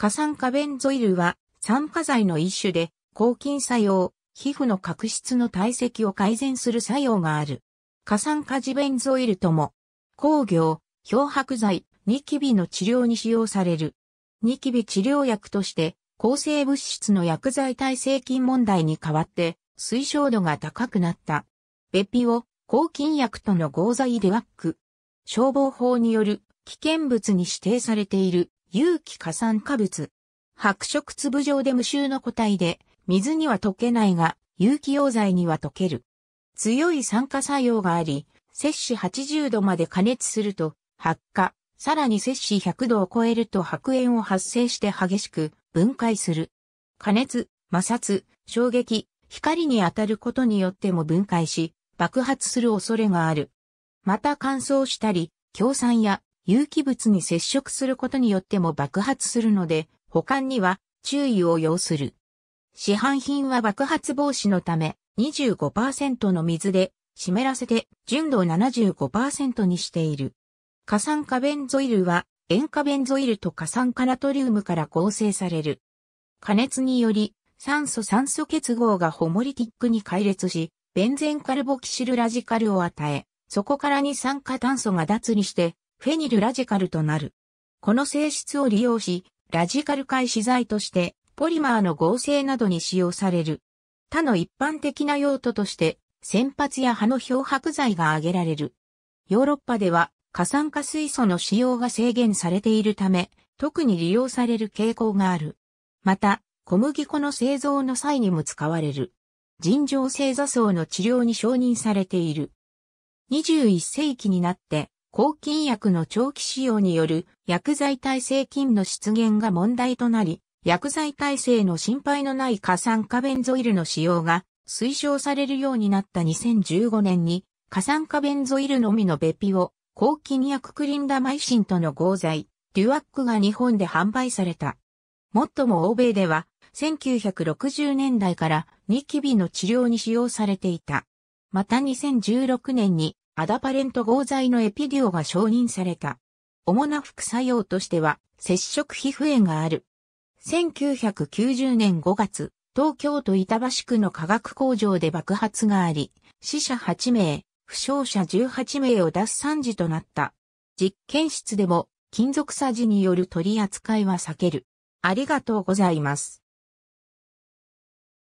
過酸化ベンゾイルは酸化剤の一種で抗菌作用、皮膚の角質の体積を改善する作用がある。過酸化ジベンゾイルとも、工業、漂白剤、ニキビの治療に使用される。ニキビ治療薬として、抗生物質の薬剤耐性菌問題に代わって、推奨度が高くなった。ベピオ、抗菌薬との合剤でワック。消防法による危険物に指定されている有機化酸化物。白色粒状で無臭の固体で、水には溶けないが、有機溶剤には溶ける。強い酸化作用があり、摂氏80度まで加熱すると、発火、さらに摂氏100度を超えると白煙を発生して激しく分解する。加熱、摩擦、衝撃、光に当たることによっても分解し、爆発する恐れがある。また乾燥したり、強酸や有機物に接触することによっても爆発するので、保管には注意を要する。市販品は爆発防止のため25%の水で湿らせて純度を75%にしている。過酸化ベンゾイルは塩化ベンゾイルと過酸化ナトリウムから構成される。加熱により酸素酸素結合がホモリティックに解列し、ベンゼンカルボキシルラジカルを与え、そこから二酸化炭素が脱離してフェニルラジカルとなる。この性質を利用し、ラジカル解資材として、ポリマーの合成などに使用される。他の一般的な用途として、洗髪や葉の漂白剤が挙げられる。ヨーロッパでは、過酸化水素の使用が制限されているため、特に利用される傾向がある。また、小麦粉の製造の際にも使われる。尋常性座層の治療に承認されている。21世紀になって、抗菌薬の長期使用による薬剤耐性菌の出現が問題となり、薬剤耐性の心配のない過酸化ベンゾイルの使用が推奨されるようになった2015年に、過酸化ベンゾイルのみのベピオ、抗菌薬クリンダマイシンとの合剤、デュアックが日本で販売された。もっとも欧米では、1960年代からニキビの治療に使用されていた。また2016年にアダパレント合剤のエピデュオが承認された。主な副作用としては、接触皮膚炎がある。1990年5月、東京都板橋区の化学工場で爆発があり、死者8名、負傷者18名を出す惨事となった。実験室でも金属さじによる取り扱いは避ける。ありがとうございます。